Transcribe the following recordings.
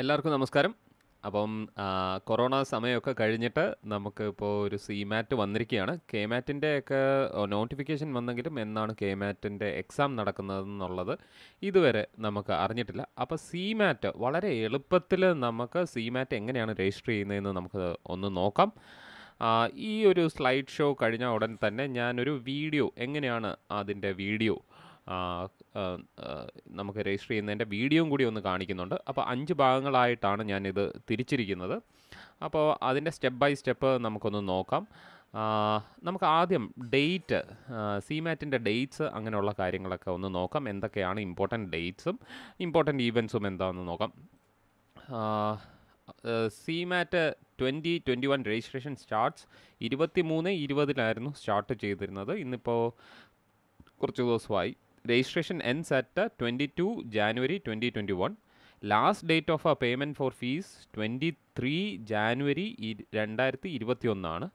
എല്ലാവർക്കും നമസ്കാരം അപ്പം കൊറോണ സമയമൊക്കെ കഴിഞ്ഞിട്ട് നമുക്ക് ഇപ്പോൾ ഒരു സി മാറ്റ് വന്നിരിക്കുകയാണ് കെ മാറ്റിൻ്റെ ഒക്കെ നോട്ടിഫിക്കേഷൻ വന്നെങ്കിലും എന്നാണ് കെ മാറ്റിൻ്റെ എക്സാം നടക്കുന്നതെന്നുള്ളത് ഇതുവരെ നമുക്ക് അറിഞ്ഞിട്ടില്ല അപ്പോൾ സി മാറ്റ് വളരെ എളുപ്പത്തിൽ നമുക്ക് സി മാറ്റ് എങ്ങനെയാണ് രജിസ്റ്റർ ചെയ്യുന്നതെന്ന് നമുക്ക് ഒന്ന് നോക്കാം ഈ ഒരു സ്ലൈഡ് ഷോ കഴിഞ്ഞ ഉടൻ തന്നെ ഞാനൊരു വീഡിയോ എങ്ങനെയാണ് അതിൻ്റെ വീഡിയോ നമുക്ക് രജിസ്റ്റർ ചെയ്യുന്നതിൻ്റെ വീഡിയോയും കൂടി ഒന്ന് കാണിക്കുന്നുണ്ട് അപ്പോൾ അഞ്ച് ഭാഗങ്ങളായിട്ടാണ് ഞാനിത് തിരിച്ചിരിക്കുന്നത് അപ്പോൾ അതിൻ്റെ സ്റ്റെപ്പ് ബൈ സ്റ്റെപ്പ് നമുക്കൊന്ന് നോക്കാം നമുക്ക് ആദ്യം ഡേറ്റ് സിമാറ്റിൻ്റെ ഡേറ്റ്സ് അങ്ങനെയുള്ള കാര്യങ്ങളൊക്കെ ഒന്ന് നോക്കാം എന്തൊക്കെയാണ് ഇമ്പോർട്ടൻറ്റ് ഡേറ്റ്സും ഇമ്പോർട്ടൻറ്റ് ഈവൻസും എന്താണെന്ന് നോക്കാം CMAT twenty twenty one registration starts ഇരുപത്തി മൂന്ന് ഇരുപതിലായിരുന്നു സ്റ്റാർട്ട് ചെയ്തിരുന്നത് ഇന്നിപ്പോൾ കുറച്ച് ദിവസമായി registration ends at twenty two January twenty twenty one last date of ആ payment for fees twenty three January രണ്ടായിരത്തി ഇരുപത്തി ഒന്നാണ്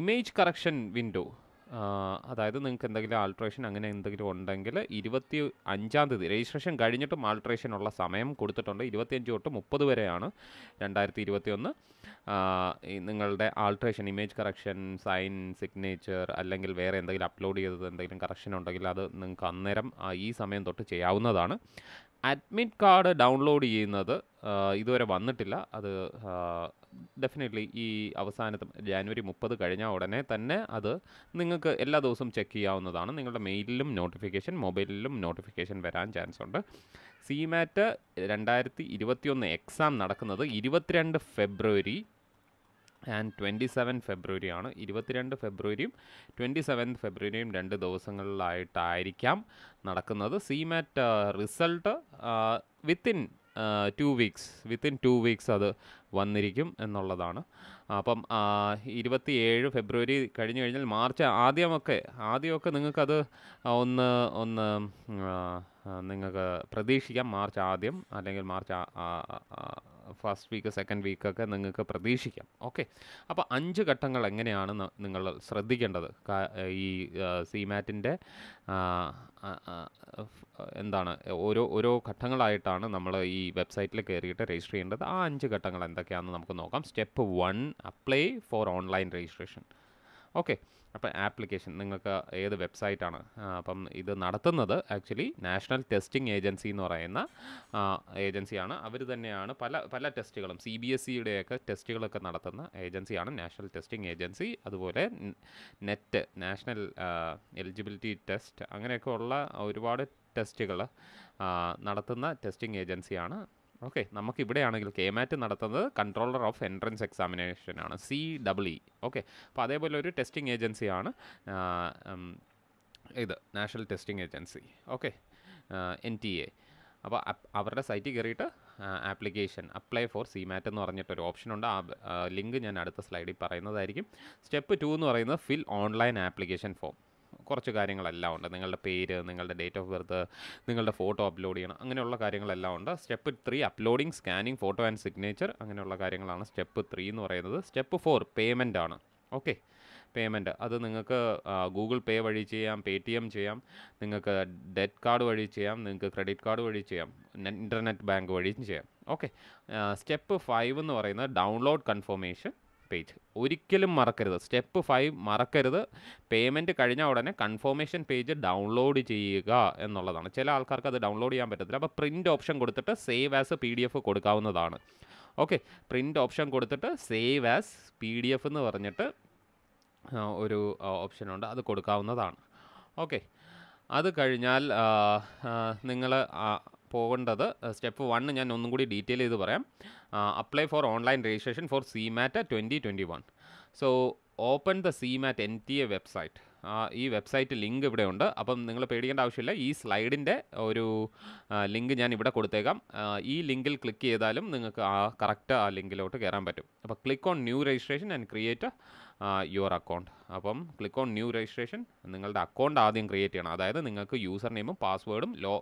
ഇമേജ് കറക്ഷൻ വിൻഡോ അതായത് നിങ്ങൾക്ക് എന്തെങ്കിലും ആൾട്രേഷൻ അങ്ങനെ എന്തെങ്കിലും ഉണ്ടെങ്കിൽ ഇരുപത്തി അഞ്ചാം തീയതി രജിസ്ട്രേഷൻ കഴിഞ്ഞിട്ടും ആൾട്രേഷൻ ഉള്ള സമയം കൊടുത്തിട്ടുണ്ട് ഇരുപത്തിയഞ്ച് തൊട്ട് മുപ്പത് വരെയാണ് രണ്ടായിരത്തി ഇരുപത്തിയൊന്ന് നിങ്ങളുടെ alteration image correction sign signature അല്ലെങ്കിൽ വേറെ എന്തെങ്കിലും അപ്ലോഡ് ചെയ്തത് എന്തെങ്കിലും കറക്ഷൻ ഉണ്ടെങ്കിൽ അത് നിങ്ങൾക്ക് അന്നേരം ഈ സമയം തൊട്ട് ചെയ്യാവുന്നതാണ് അഡ്മിറ്റ് കാർഡ് ഡൗൺലോഡ് ചെയ്യുന്നത് ഇതുവരെ വന്നിട്ടില്ല അത് ഡെഫിനറ്റ്ലി ഈ അവസാനത്തെ ജാനുവരി മുപ്പത് കഴിഞ്ഞ ഉടനെ തന്നെ അത് നിങ്ങൾക്ക് എല്ലാ ദിവസവും ചെക്ക് ചെയ്യാവുന്നതാണ് നിങ്ങളുടെ മെയിലിലും നോട്ടിഫിക്കേഷൻ മൊബൈലിലും നോട്ടിഫിക്കേഷൻ വരാൻ ചാൻസ് ഉണ്ട് സിമാറ്റ് രണ്ടായിരത്തി ഇരുപത്തിയൊന്ന് എക്സാം നടക്കുന്നത് ഇരുപത്തിരണ്ട് ഫെബ്രുവരി ആൻഡ് ട്വൻറ്റി സെവൻ ഫെബ്രുവരിയാണ് ഇരുപത്തിരണ്ട് ഫെബ്രുവരിയും ട്വൻറ്റി സെവൻത് ഫെബ്രുവരിയും രണ്ട് ദിവസങ്ങളിലായിട്ടായിരിക്കാം നടക്കുന്നത് CMAT result within two weeks within two weeks അത് വന്നിരിക്കും എന്നുള്ളതാണ് അപ്പം ഇരുപത്തി ഏഴ് ഫെബ്രുവരി കഴിഞ്ഞു കഴിഞ്ഞാൽ മാർച്ച് ആദ്യമൊക്കെ ആദ്യമൊക്കെ നിങ്ങൾക്കത് ഒന്ന് ഒന്ന് നിങ്ങൾക്ക് പ്രതീക്ഷിക്കാം മാർച്ച് ആദ്യം അല്ലെങ്കിൽ മാർച്ച് ഫസ്റ്റ് വീക്ക് സെക്കൻഡ് വീക്കൊക്കെ നിങ്ങൾക്ക് പ്രതീക്ഷിക്കാം ഓക്കെ അപ്പോൾ അഞ്ച് ഘട്ടങ്ങൾ എങ്ങനെയാണ് നിങ്ങൾ ശ്രദ്ധിക്കേണ്ടത് ഈ സിമാറ്റിൻ്റെ എന്താണ് ഓരോ ഓരോ ഘട്ടങ്ങളായിട്ടാണ് നമ്മൾ ഈ വെബ്സൈറ്റിൽ കയറിയിട്ട് രജിസ്റ്റർ ചെയ്യേണ്ടത് ആ അഞ്ച് ഘട്ടങ്ങൾ എന്തൊക്കെയാണെന്ന് നമുക്ക് നോക്കാം step one apply for online registration okay അപ്പം ആപ്ലിക്കേഷൻ നിങ്ങൾക്ക് ഏത് വെബ്സൈറ്റാണ് അപ്പം ഇത് നടത്തുന്നത് ആക്ച്വലി നാഷണൽ ടെസ്റ്റിംഗ് ഏജൻസി എന്ന് പറയുന്ന ഏജൻസിയാണ് അവർ തന്നെയാണ് പല പല ടെസ്റ്റുകളും സി ബി എസ് സിയുടെയൊക്കെ ടെസ്റ്റുകളൊക്കെ നടത്തുന്ന ഏജൻസിയാണ് നാഷണൽ ടെസ്റ്റിംഗ് ഏജൻസി അതുപോലെ നെറ്റ് നാഷണൽ എലിജിബിലിറ്റി ടെസ്റ്റ് അങ്ങനെയൊക്കെ ഉള്ള ഒരുപാട് ടെസ്റ്റുകൾ നടത്തുന്ന ടെസ്റ്റിംഗ് ഏജൻസിയാണ് ഓക്കെ നമുക്ക് ഇവിടെയാണെങ്കിൽ കെ മാറ്റ് നടത്തുന്നത് കൺട്രോളർ ഓഫ് എൻട്രൻസ് ആണ് സി ഡബിൾ ഇ ഓക്കെ അപ്പോൾ അതേപോലെ ഒരു ടെസ്റ്റിംഗ് ഏജൻസിയാണ് ഇത് national testing agency okay N T A അപ്പോൾ അവരുടെ സൈറ്റിൽ കയറിയിട്ട് application apply for CMAT എന്ന് പറഞ്ഞിട്ടൊരു ഓപ്ഷനുണ്ട് ആ ലിങ്ക് ഞാൻ അടുത്ത സ്ലൈഡിൽ പറയുന്നതായിരിക്കും സ്റ്റെപ്പ് ടു എന്ന് പറയുന്നത് ഫിൽ ഓൺലൈൻ ആപ്ലിക്കേഷൻ ഫോം കുറച്ച് കാര്യങ്ങളെല്ലാം ഉണ്ട് നിങ്ങളുടെ പേര് നിങ്ങളുടെ ഡേറ്റ് ഓഫ് ബർത്ത് നിങ്ങളുടെ ഫോട്ടോ അപ്ലോഡ് ചെയ്യണം അങ്ങനെയുള്ള കാര്യങ്ങളെല്ലാം ഉണ്ട് step three uploading scanning photo and signature അങ്ങനെയുള്ള കാര്യങ്ങളാണ് സ്റ്റെപ്പ് ത്രീ എന്ന് പറയുന്നത് സ്റ്റെപ്പ് ഫോർ പേയ്മെൻ്റ് ആണ് ഓക്കെ പേയ്മെൻറ്റ് അത് നിങ്ങൾക്ക് ഗൂഗിൾ പേ വഴി ചെയ്യാം പേ ടി എം ചെയ്യാം നിങ്ങൾക്ക് ഡെറ്റ് കാർഡ് വഴി ചെയ്യാം നിങ്ങൾക്ക് ക്രെഡിറ്റ് കാർഡ് വഴി ചെയ്യാം ഇൻ്റർനെറ്റ് ബാങ്ക് വഴിയും ചെയ്യാം ഓക്കെ സ്റ്റെപ്പ് ഫൈവ് എന്ന് പറയുന്നത് ഡൗൺലോഡ് കൺഫർമേഷൻ പേജ് ഒരിക്കലും മറക്കരുത് സ്റ്റെപ്പ് ഫൈവ് മറക്കരുത് പേയ്മെൻറ്റ് കഴിഞ്ഞ ഉടനെ കൺഫർമേഷൻ പേജ് ഡൗൺലോഡ് ചെയ്യുക എന്നുള്ളതാണ് ചില ആൾക്കാർക്ക് അത് ഡൗൺലോഡ് ചെയ്യാൻ പറ്റത്തില്ല അപ്പോൾ പ്രിൻ്റ് ഓപ്ഷൻ കൊടുത്തിട്ട് save as P D F കൊടുക്കാവുന്നതാണ് ഓക്കെ പ്രിൻ്റ് ഓപ്ഷൻ കൊടുത്തിട്ട് save as P D F എന്ന് പറഞ്ഞിട്ട് ഒരു ഓപ്ഷനുണ്ട് അത് കൊടുക്കാവുന്നതാണ് ഓക്കെ അത് കഴിഞ്ഞാൽ നിങ്ങൾ പോകേണ്ടത് സ്റ്റെപ്പ് വണ്ണ് ഞാൻ ഒന്നും കൂടി ഡീറ്റെയിൽ ചെയ്ത് പറയാം apply for online registration for CMAT twenty twenty one so open the CMAT N T A website ഈ വെബ്സൈറ്റ് ലിങ്ക് ഇവിടെ ഉണ്ട് അപ്പം നിങ്ങൾ പേടിക്കേണ്ട ആവശ്യമില്ല ഈ സ്ലൈഡിൻ്റെ ഒരു ലിങ്ക് ഞാൻ ഇവിടെ കൊടുത്തേക്കാം ഈ ലിങ്കിൽ ക്ലിക്ക് ചെയ്താലും നിങ്ങൾക്ക് ആ കറക്റ്റ് ആ ലിങ്കിലോട്ട് കയറാൻ പറ്റും അപ്പോൾ click on new registration and create your account അപ്പം ക്ലിക്ക് ഓൺ ന്യൂ രജിസ്ട്രേഷൻ നിങ്ങളുടെ അക്കൗണ്ട് ആദ്യം ക്രിയേറ്റ് ചെയ്യണം അതായത് നിങ്ങൾക്ക് യൂസർ നെയിമും പാസ്വേഡും ലോ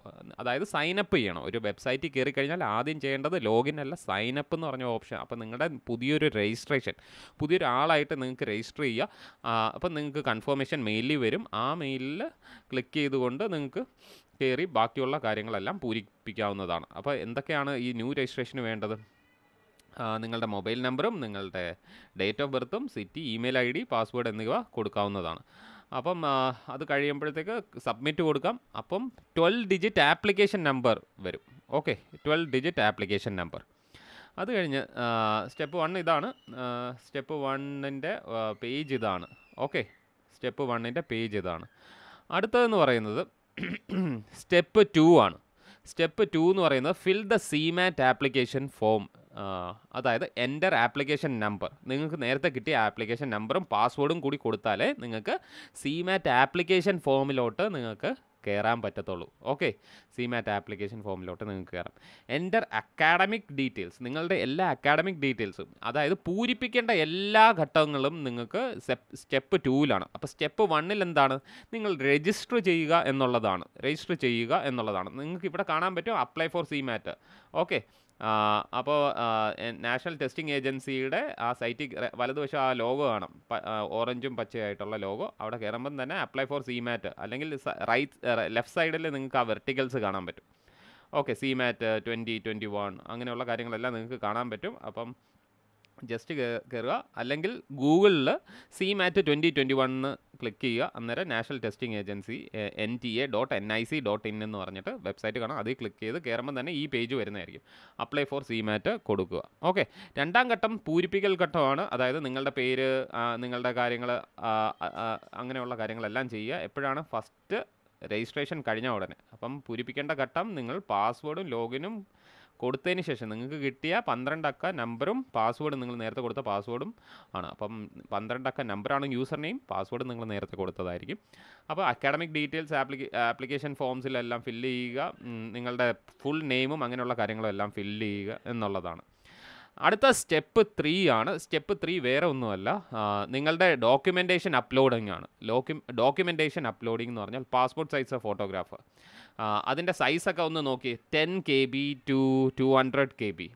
അതായത് സൈനപ്പ് ചെയ്യണം ഒരു വെബ്സൈറ്റിൽ കയറി കഴിഞ്ഞാൽ ആദ്യം ചെയ്യേണ്ടത് ലോഗിൻ അല്ല സൈനപ്പ് എന്ന് പറഞ്ഞ ഓപ്ഷൻ അപ്പം നിങ്ങളുടെ പുതിയൊരു രജിസ്ട്രേഷൻ പുതിയൊരാളായിട്ട് നിങ്ങൾക്ക് രജിസ്റ്റർ ചെയ്യുക അപ്പം നിങ്ങൾക്ക് കൺഫർമേഷൻ മെയിലിൽ വരും ആ മെയിലിൽ ക്ലിക്ക് ചെയ്തുകൊണ്ട് നിങ്ങൾക്ക് കയറി ബാക്കിയുള്ള കാര്യങ്ങളെല്ലാം പൂരിപ്പിക്കാവുന്നതാണ് അപ്പോൾ എന്തൊക്കെയാണ് ഈ ന്യൂ രജിസ്ട്രേഷന് വേണ്ടത് നിങ്ങളുടെ മൊബൈൽ നമ്പറും നിങ്ങളുടെ ഡേറ്റ് ഓഫ് ബർത്തും city email I D password എന്നിവ കൊടുക്കാവുന്നതാണ് അപ്പം അത് കഴിയുമ്പോഴത്തേക്ക് സബ്മിറ്റ് കൊടുക്കാം അപ്പം ട്വൽവ് ഡിജിറ്റ് ആപ്ലിക്കേഷൻ നമ്പർ വരും okay twelve digit application number അത് കഴിഞ്ഞ് സ്റ്റെപ്പ് വൺ ഇതാണ് സ്റ്റെപ്പ് വണ്ണിൻ്റെ പേജ് ഇതാണ് ഓക്കെ സ്റ്റെപ്പ് വണ്ണിൻ്റെ പേജ് ഇതാണ് അടുത്തതെന്ന് പറയുന്നത് സ്റ്റെപ്പ് ടു ആണ് സ്റ്റെപ്പ് ടു എന്ന് പറയുന്നത് fill the CMAT application form അതായത് എൻ്റർ ആപ്ലിക്കേഷൻ നമ്പർ നിങ്ങൾക്ക് നേരത്തെ കിട്ടിയ ആപ്ലിക്കേഷൻ നമ്പറും പാസ്വേഡും കൂടി കൊടുത്താലേ നിങ്ങൾക്ക് സിമാറ്റ് ആപ്ലിക്കേഷൻ ഫോമിലോട്ട് നിങ്ങൾക്ക് കയറാൻ പറ്റത്തുള്ളൂ ഓക്കെ സിമാറ്റ് ആപ്ലിക്കേഷൻ ഫോമിലോട്ട് നിങ്ങൾക്ക് കയറാം എൻ്റർ അക്കാഡമിക് ഡീറ്റെയിൽസ് നിങ്ങളുടെ എല്ലാ അക്കാഡമിക് ഡീറ്റെയിൽസും അതായത് പൂരിപ്പിക്കേണ്ട എല്ലാ ഘട്ടങ്ങളും നിങ്ങൾക്ക് സ്റ്റെപ്പ് ടൂവിലാണ് അപ്പോൾ സ്റ്റെപ്പ് വണ്ണിൽ എന്താണ് നിങ്ങൾ രജിസ്റ്റർ ചെയ്യുക എന്നുള്ളതാണ് രജിസ്റ്റർ ചെയ്യുക എന്നുള്ളതാണ് നിങ്ങൾക്ക് ഇവിടെ കാണാൻ പറ്റും അപ്ലൈ ഫോർ സിമാറ്റ് ഓക്കെ അപ്പോൾ നാഷണൽ ടെസ്റ്റിംഗ് ഏജൻസിയുടെ ആ സൈറ്റിൽ വലതുവശം ആ ലോഗോ കാണാം ഓറഞ്ചും പച്ചയായിട്ടുള്ള ലോഗോ അവിടെ കയറുമ്പം തന്നെ അപ്ലൈ ഫോർ സിമാറ്റ് അല്ലെങ്കിൽ റൈറ്റ് ലെഫ്റ്റ് സൈഡിൽ നിങ്ങൾക്ക് ആ വെർട്ടിക്കൽസ് കാണാൻ പറ്റും okay CMAT twenty twenty one അങ്ങനെയുള്ള കാര്യങ്ങളെല്ലാം നിങ്ങൾക്ക് കാണാൻ പറ്റും അപ്പം ജസ്റ്റ് കയറുക അല്ലെങ്കിൽ ഗൂഗിളിൽ സി മാറ്റ് ട്വൻറ്റി ട്വൻറ്റി വണ്ണിന് ക്ലിക്ക് ചെയ്യുക അന്നേരം national testing agency N T A dot N I C dot in എന്ന് പറഞ്ഞിട്ട് വെബ്സൈറ്റ് കാണാം അതിൽ ക്ലിക്ക് ചെയ്ത് കയറുമ്പോൾ തന്നെ ഈ പേജ് വരുന്നതായിരിക്കും അപ്ലൈ ഫോർ സി മാറ്റ് കൊടുക്കുക ഓക്കെ രണ്ടാം ഘട്ടം പൂരിപ്പിക്കൽ ഘട്ടമാണ് അതായത് നിങ്ങളുടെ പേര് നിങ്ങളുടെ കാര്യങ്ങൾ അങ്ങനെയുള്ള കാര്യങ്ങളെല്ലാം ചെയ്യുക എപ്പോഴാണ് ഫസ്റ്റ് രജിസ്ട്രേഷൻ കഴിഞ്ഞ ഉടനെ അപ്പം പൂരിപ്പിക്കേണ്ട ഘട്ടം നിങ്ങൾ പാസ്വേഡും ലോഗിനും കൊടുത്തതിന് ശേഷം നിങ്ങൾക്ക് കിട്ടിയ പന്ത്രണ്ടക്ക അക്ക നമ്പറും പാസ്വേഡും നിങ്ങൾ നേരത്തെ കൊടുത്ത പാസ്വേഡും ആണ് അപ്പം പന്ത്രണ്ടക്ക അക്ക നമ്പറാണ് യൂസർ നെയിം പാസ്വേഡും നിങ്ങൾ നേരത്തെ കൊടുത്തതായിരിക്കും അപ്പോൾ അക്കാഡമിക് ഡീറ്റെയിൽസ് ആപ്ലിക്കേ ആപ്ലിക്കേഷൻ ഫോംസിലെല്ലാം ഫില്ല് ചെയ്യുക നിങ്ങളുടെ ഫുൾ നെയിമും അങ്ങനെയുള്ള കാര്യങ്ങളെല്ലാം ഫില്ല് ചെയ്യുക എന്നുള്ളതാണ് അടുത്ത സ്റ്റെപ്പ് ത്രീ ആണ് സ്റ്റെപ്പ് ത്രീ വേറെ ഒന്നുമല്ല നിങ്ങളുടെ ഡോക്യുമെൻറ്റേഷൻ അപ്ലോഡിംഗ് ആണ് ലോക്യു ഡോക്യുമെൻറ്റേഷൻ അപ്ലോഡിംഗ് എന്ന് പറഞ്ഞാൽ പാസ്പോർട്ട് സൈസ് ഫോട്ടോഗ്രാഫ് അതിൻ്റെ സൈസൊക്കെ ഒന്ന് നോക്കി ten K B two two hundred K B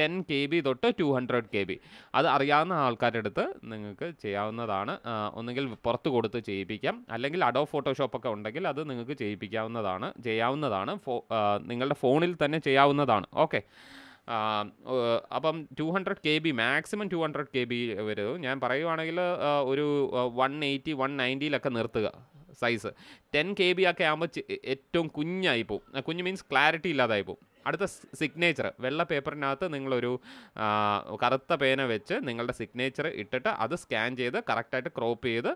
ten K B തൊട്ട് ടു ഹൺഡ്രഡ് കെ ബി അത് അറിയാവുന്ന ആൾക്കാരുടെ അടുത്ത് നിങ്ങൾക്ക് ചെയ്യാവുന്നതാണ് ഒന്നുകിൽ പുറത്ത് കൊടുത്ത് ചെയ്യിപ്പിക്കാം അല്ലെങ്കിൽ അഡോ ഫോട്ടോഷോപ്പൊക്കെ ഉണ്ടെങ്കിൽ അത് നിങ്ങൾക്ക് ചെയ്യിപ്പിക്കാവുന്നതാണ് ചെയ്യാവുന്നതാണ് നിങ്ങളുടെ ഫോണിൽ തന്നെ ചെയ്യാവുന്നതാണ് ഓക്കെ അപ്പം two hundred K B maximum two hundred K B വരും ഞാൻ പറയുവാണെങ്കിൽ ഒരു വൺ എയ്റ്റി വൺ നയൻറ്റിയിലൊക്കെ നിർത്തുക സൈസ് ടെൻ കെ ബി ഒക്കെ ആകുമ്പോൾ ഏറ്റവും കുഞ്ഞായിപ്പോവും കുഞ്ഞ് മീൻസ് ക്ലാരിറ്റി ഇല്ലാതായിപ്പോവും അടുത്ത സിഗ്നേച്ചർ വെള്ള പേപ്പറിനകത്ത് നിങ്ങളൊരു കറുത്ത പേന വെച്ച് നിങ്ങളുടെ സിഗ്നേച്ചർ ഇട്ടിട്ട് അത് സ്കാൻ ചെയ്ത് കറക്റ്റായിട്ട് ക്രോപ്പ് ചെയ്ത്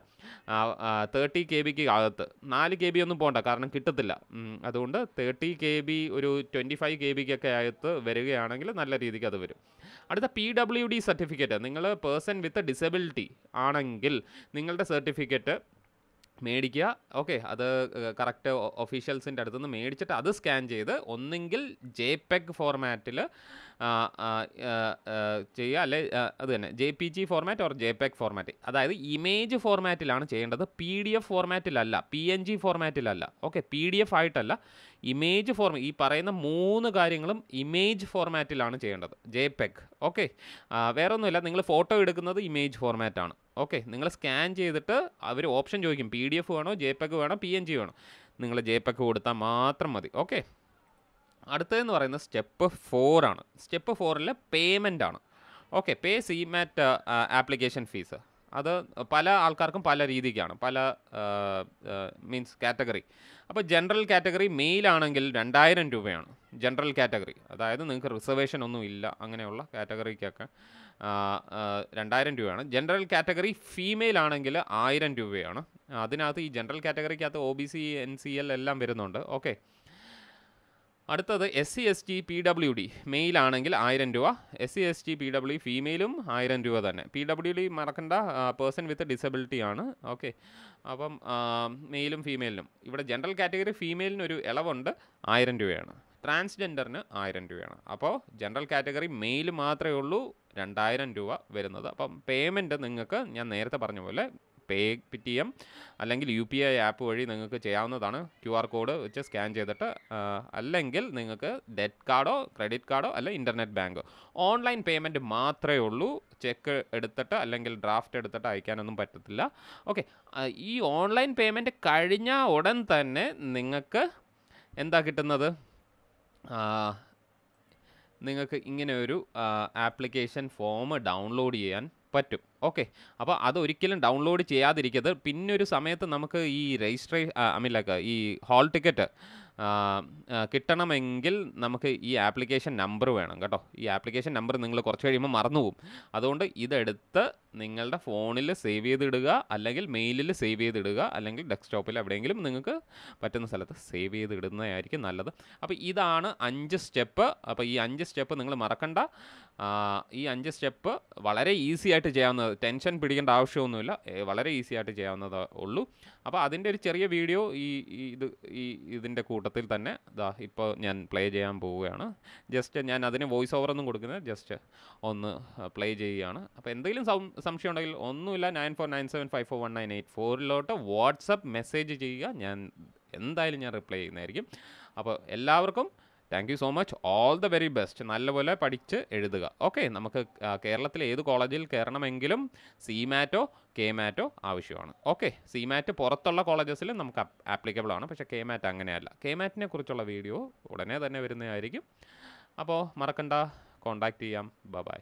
തേർട്ടി കെ ബിക്ക് അകത്ത് നാല് കെ ബി ഒന്നും പോകണ്ട കാരണം കിട്ടത്തില്ല അതുകൊണ്ട് തേർട്ടി കെ ബി ഒരു ട്വൻറ്റി ഫൈവ് കെ ബിക്കൊക്കെ അകത്ത് വരികയാണെങ്കിൽ നല്ല രീതിക്ക് അത് വരും അടുത്ത പി ഡബ്ല്യു ഡി സർട്ടിഫിക്കറ്റ് നിങ്ങൾ പേഴ്സൺ വിത്ത് ഡിസബിലിറ്റി ആണെങ്കിൽ നിങ്ങളുടെ സർട്ടിഫിക്കറ്റ് മേടിക്കുക ഓക്കെ അത് കറക്റ്റ് ഒഫീഷ്യൽസിൻ്റെ അടുത്തുനിന്ന് മേടിച്ചിട്ട് അത് സ്കാൻ ചെയ്ത് ഒന്നെങ്കിൽ ജെ പെഗ് ഫോർമാറ്റിൽ ചെയ്യുക അല്ലെ അത് തന്നെ J P G format or JPEG format അതായത് ഇമേജ് ഫോർമാറ്റിലാണ് ചെയ്യേണ്ടത് പി ഡി എഫ് ഫോർമാറ്റിലല്ല പി എൻ ജി ഫോർമാറ്റിലല്ല ഓക്കെ പി ഡി എഫ് ആയിട്ടല്ല ഇമേജ് ഫോർമ ഈ പറയുന്ന മൂന്ന് കാര്യങ്ങളും ഇമേജ് ഫോർമാറ്റിലാണ് ചെയ്യേണ്ടത് ജെ പെഗ് ഓക്കെ വേറൊന്നുമില്ല നിങ്ങൾ ഫോട്ടോ എടുക്കുന്നത് ഇമേജ് ഫോർമാറ്റാണ് ഓക്കെ നിങ്ങൾ സ്കാൻ ചെയ്തിട്ട് അവർ ഓപ്ഷൻ ചോദിക്കും പി ഡി എഫ് വേണോ ജെ പെഗ് വേണോ പി എൻ ജി വേണോ നിങ്ങൾ ജെ പെഗ് കൊടുത്താൽ മാത്രം മതി ഓക്കെ അടുത്തതെന്ന് പറയുന്നത് സ്റ്റെപ്പ് ഫോറാണ് സ്റ്റെപ്പ് ഫോറിലെ പേയ്മെൻ്റ് ആണ് okay pay CMAT application fees അത് പല ആൾക്കാർക്കും പല രീതിക്കാണ് പല മീൻസ് കാറ്റഗറി അപ്പോൾ ജനറൽ കാറ്റഗറി മെയിലാണെങ്കിൽ രണ്ടായിരം രൂപയാണ് ജനറൽ കാറ്റഗറി അതായത് നിങ്ങൾക്ക് റിസർവേഷൻ ഒന്നും ഇല്ല അങ്ങനെയുള്ള കാറ്റഗറിക്കൊക്കെ രണ്ടായിരം രൂപയാണ് ജനറൽ കാറ്റഗറി ഫീമെയിൽ ആണെങ്കിൽ ആയിരം രൂപയാണ് അതിനകത്ത് ഈ ജനറൽ കാറ്റഗറിക്കകത്ത് O B C N C L എല്ലാം വരുന്നുണ്ട് ഓക്കെ അടുത്തത് S C S T P W D മെയിലാണെങ്കിൽ ആയിരം രൂപ S C S T P W ഫീമെയിലും ആയിരം രൂപ തന്നെ പി ഡബ്ല്യു ഡി മറക്കണ്ട പേഴ്സൺ വിത്ത് ഡിസബിലിറ്റി ആണ് ഓക്കെ അപ്പം മെയിലും ഫീമെയിലിനും ഇവിടെ ജനറൽ കാറ്റഗറി ഫീമെയിലിന് ഒരു ഇളവുണ്ട് ആയിരം രൂപയാണ് ട്രാൻസ്ജെൻഡറിന് ആയിരം രൂപയാണ് അപ്പോൾ ജനറൽ കാറ്റഗറി മെയിൽ മാത്രമേ ഉള്ളൂ രണ്ടായിരം രൂപ വരുന്നത് അപ്പം പേയ്മെൻറ്റ് നിങ്ങൾക്ക് ഞാൻ നേരത്തെ പറഞ്ഞ പോലെ പേ പി ടി എം അല്ലെങ്കിൽ യു പി ഐ ആപ്പ് വഴി നിങ്ങൾക്ക് ചെയ്യാവുന്നതാണ് ക്യു ആർ കോഡ് വെച്ച് സ്കാൻ ചെയ്തിട്ട് അല്ലെങ്കിൽ നിങ്ങൾക്ക് ഡെറ്റ് കാർഡോ ക്രെഡിറ്റ് കാർഡോ അല്ലെ ഇൻ്റർനെറ്റ് ബാങ്കോ ഓൺലൈൻ പേയ്മെൻറ്റ് മാത്രമേ ഉള്ളൂ ചെക്ക് എടുത്തിട്ട് അല്ലെങ്കിൽ ഡ്രാഫ്റ്റ് എടുത്തിട്ട് അയക്കാനൊന്നും പറ്റത്തില്ല ഓക്കെ ഈ ഓൺലൈൻ പേയ്മെൻറ്റ് കഴിഞ്ഞ ഉടൻ തന്നെ നിങ്ങൾക്ക് എന്താ കിട്ടുന്നത് നിങ്ങൾക്ക് ഇങ്ങനെ ഒരു ആപ്ലിക്കേഷൻ ഫോം ഡൗൺലോഡ് ചെയ്യാൻ പറ്റും ഓക്കെ അപ്പോൾ അതൊരിക്കലും ഡൗൺലോഡ് ചെയ്യാതിരിക്കരുത് പിന്നെ ഒരു സമയത്ത് നമുക്ക് ഈ രജിസ്ട്രേ ഐ മീൻ ലൈക്ക് ഈ ഹാൾ ടിക്കറ്റ് കിട്ടണമെങ്കിൽ നമുക്ക് ഈ ആപ്ലിക്കേഷൻ നമ്പർ വേണം കേട്ടോ ഈ ആപ്ലിക്കേഷൻ നമ്പർ നിങ്ങൾ കുറച്ച് കഴിയുമ്പോൾ മറന്നു പോകും അതുകൊണ്ട് ഇതെടുത്ത് നിങ്ങളുടെ ഫോണിൽ സേവ് ചെയ്തിടുക അല്ലെങ്കിൽ മെയിലിൽ സേവ് ചെയ്തിടുക അല്ലെങ്കിൽ ഡെസ്ക്ടോപ്പിൽ എവിടെയെങ്കിലും നിങ്ങൾക്ക് പറ്റുന്ന സ്ഥലത്ത് സേവ് ചെയ്തിടുന്നതായിരിക്കും നല്ലത് അപ്പോൾ ഇതാണ് അഞ്ച് സ്റ്റെപ്പ് അപ്പോൾ ഈ അഞ്ച് സ്റ്റെപ്പ് നിങ്ങൾ മറക്കണ്ട ഈ അഞ്ച് സ്റ്റെപ്പ് വളരെ ഈസി ആയിട്ട് ചെയ്യാവുന്നത് ടെൻഷൻ പിടിക്കേണ്ട ആവശ്യമൊന്നുമില്ല വളരെ ഈസി ആയിട്ട് ചെയ്യാവുന്നത് ഉള്ളൂ അപ്പോൾ അതിൻ്റെ ഒരു ചെറിയ വീഡിയോ ഈ ഇത് ഈ ഇതിൻ്റെ കൂട്ടത്തിൽ തന്നെ ഇതാ ഇപ്പോൾ ഞാൻ പ്ലേ ചെയ്യാൻ പോവുകയാണ് ജസ്റ്റ് ഞാൻ അതിന് വോയിസ് ഓവർ ഒന്നും കൊടുക്കുന്നത് ജസ്റ്റ് ഒന്ന് പ്ലേ ചെയ്യുകയാണ് അപ്പോൾ എന്തെങ്കിലും സൗണ്ട് സംശയം ഉണ്ടെങ്കിൽ ഒന്നുമില്ല nine four nine seven five four one nine eight ഫോറിലോട്ട് വാട്സപ്പ് മെസ്സേജ് ചെയ്യുക ഞാൻ എന്തായാലും ഞാൻ റിപ്ലൈ ചെയ്യുന്നതായിരിക്കും അപ്പോൾ എല്ലാവർക്കും thank you so much all the very best നല്ലപോലെ പഠിച്ച് എഴുതുക ഓക്കെ നമുക്ക് കേരളത്തിലെ ഏത് കോളേജിൽ കയറണമെങ്കിലും സി മാറ്റോ കെ മാറ്റോ ആവശ്യമാണ് ഓക്കെ സി മാറ്റ് പുറത്തുള്ള കോളേജസിൽ നമുക്ക് ആപ്ലിക്കബിൾ ആണ് പക്ഷേ കെ മാറ്റ് അങ്ങനെയല്ല കെ മാറ്റിനെ കുറിച്ചുള്ള വീഡിയോ ഉടനെ തന്നെ വരുന്നതായിരിക്കും അപ്പോൾ മറക്കണ്ട കോൺടാക്റ്റ് ചെയ്യാം ബ ബൈ